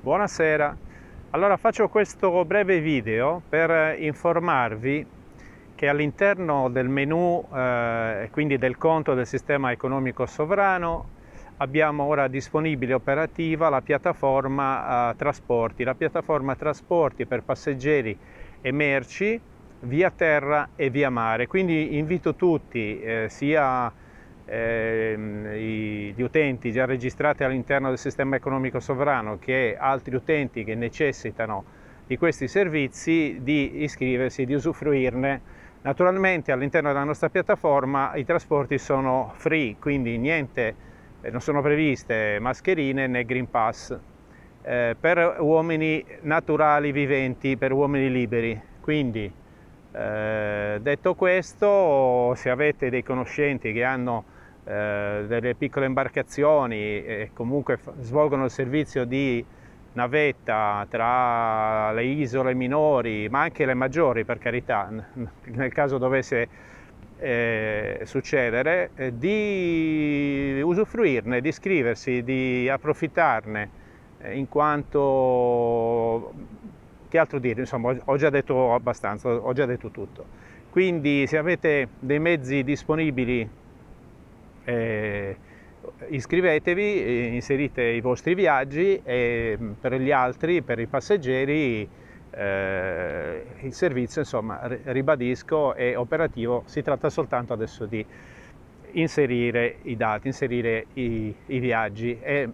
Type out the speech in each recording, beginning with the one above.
Buonasera, allora faccio questo breve video per informarvi che all'interno del menu eh, e eh, quindi del conto del sistema economico sovrano abbiamo ora disponibile operativa la piattaforma eh, trasporti, la piattaforma trasporti per passeggeri e merci via terra e via mare, quindi invito tutti eh, sia eh, di utenti già registrati all'interno del sistema economico sovrano che altri utenti che necessitano di questi servizi di iscriversi, di usufruirne. Naturalmente all'interno della nostra piattaforma i trasporti sono free, quindi niente, eh, non sono previste mascherine né Green Pass eh, per uomini naturali viventi, per uomini liberi. Quindi eh, detto questo, se avete dei conoscenti che hanno eh, delle piccole imbarcazioni e comunque svolgono il servizio di navetta tra le isole minori, ma anche le maggiori per carità, nel caso dovesse eh, succedere, eh, di usufruirne, di iscriversi, di approfittarne, eh, in quanto, che altro dire, insomma ho già detto abbastanza, ho già detto tutto. Quindi se avete dei mezzi disponibili eh, iscrivetevi, eh, inserite i vostri viaggi e mm, per gli altri, per i passeggeri, eh, il servizio, insomma, ribadisco, è operativo, si tratta soltanto adesso di inserire i dati, inserire i, i viaggi. È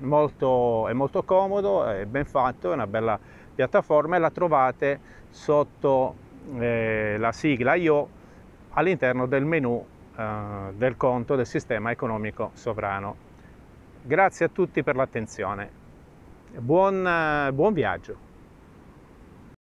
molto, è molto comodo, è ben fatto, è una bella piattaforma e la trovate sotto eh, la sigla IO all'interno del menu eh, del conto del sistema economico sovrano. Grazie a tutti per l'attenzione. Buon, eh, buon viaggio.